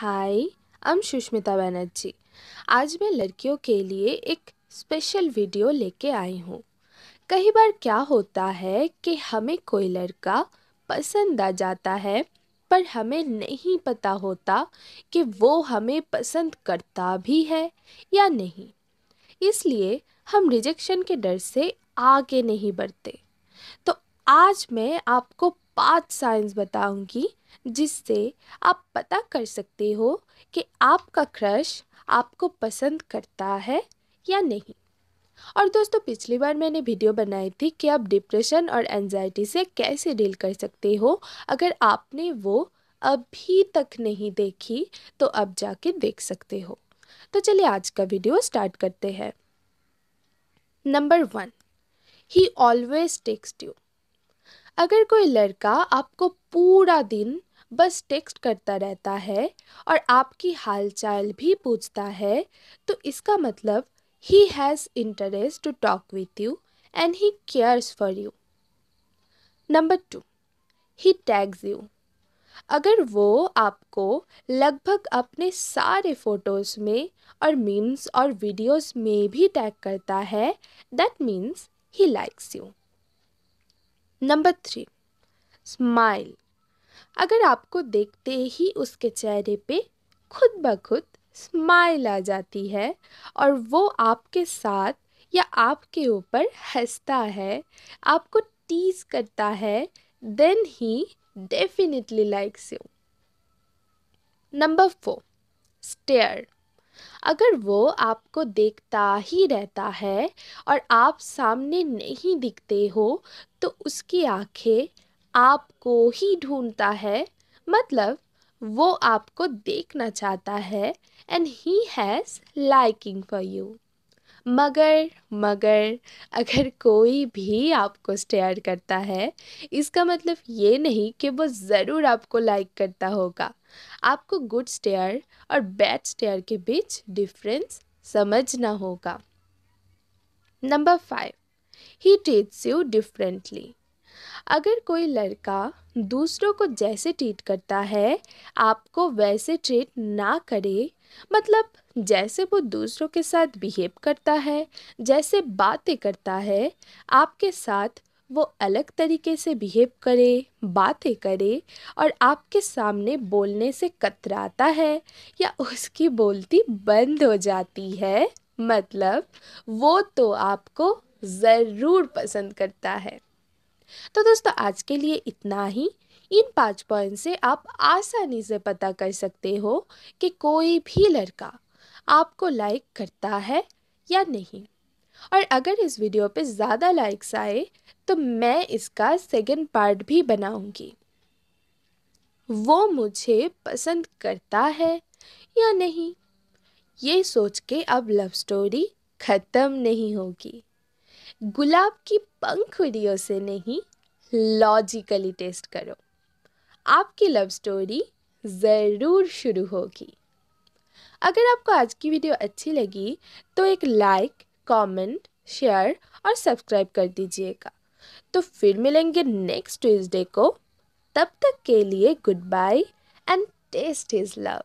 हाय हम सुष्मिता बनर्जी आज मैं लड़कियों के लिए एक स्पेशल वीडियो लेके आई हूँ कई बार क्या होता है कि हमें कोई लड़का पसंद आ जाता है पर हमें नहीं पता होता कि वो हमें पसंद करता भी है या नहीं इसलिए हम रिजेक्शन के डर से आगे नहीं बढ़ते तो आज मैं आपको पाँच साइंस बताऊँगी जिससे आप पता कर सकते हो कि आपका क्रश आपको पसंद करता है या नहीं और दोस्तों पिछली बार मैंने वीडियो बनाई थी कि आप डिप्रेशन और एनजाइटी से कैसे डील कर सकते हो अगर आपने वो अभी तक नहीं देखी तो अब जाके देख सकते हो तो चलिए आज का वीडियो स्टार्ट करते हैं number one he always text you अगर कोई लड़का आपको पूरा दिन बस टेक्स्ट करता रहता है और आपकी हालचाल भी पूछता है तो इसका मतलब he has interest to talk with you and he cares for you number two he tags you अगर वो आपको लगभग अपने सारे फ़ोटोज़ में और मीम्स और वीडियोस में भी टैग करता है that means he likes you number three smile अगर आपको देखते ही उसके चेहरे पे खुद ब खुद स्माइल आ जाती है और वो आपके साथ या आपके ऊपर हंसता है आपको टीज करता है then he definitely likes you number four stare अगर वो आपको देखता ही रहता है और आप सामने नहीं दिखते हो तो उसकी आंखें आपको ही ढूंढता है मतलब वो आपको देखना चाहता है and he has liking for you मगर मगर अगर कोई भी आपको स्टेयर करता है इसका मतलब ये नहीं कि वो ज़रूर आपको लाइक करता होगा आपको गुड स्टेयर और बैड स्टेयर के बीच डिफरेंस समझना होगा number five he treats you differently अगर कोई लड़का दूसरों को जैसे ट्रीट करता है आपको वैसे ट्रीट ना करे मतलब जैसे वो दूसरों के साथ बिहेव करता है जैसे बातें करता है आपके साथ वो अलग तरीके से बिहेव करे बातें करे और आपके सामने बोलने से कतराता है या उसकी बोलती बंद हो जाती है मतलब वो तो आपको ज़रूर पसंद करता है तो दोस्तों आज के लिए इतना ही इन पाँच पॉइंट से आप आसानी से पता कर सकते हो कि कोई भी लड़का आपको लाइक करता है या नहीं और अगर इस वीडियो पे ज़्यादा लाइक्स आए तो मैं इसका सेकंड पार्ट भी बनाऊंगी वो मुझे पसंद करता है या नहीं ये सोच के अब लव स्टोरी ख़त्म नहीं होगी गुलाब की वीडियो से नहीं लॉजिकली टेस्ट करो आपकी लव स्टोरी ज़रूर शुरू होगी अगर आपको आज की वीडियो अच्छी लगी तो एक लाइक कमेंट, शेयर और सब्सक्राइब कर दीजिएगा तो फिर मिलेंगे नेक्स्ट ट्यूजडे को तब तक के लिए good bye and test is love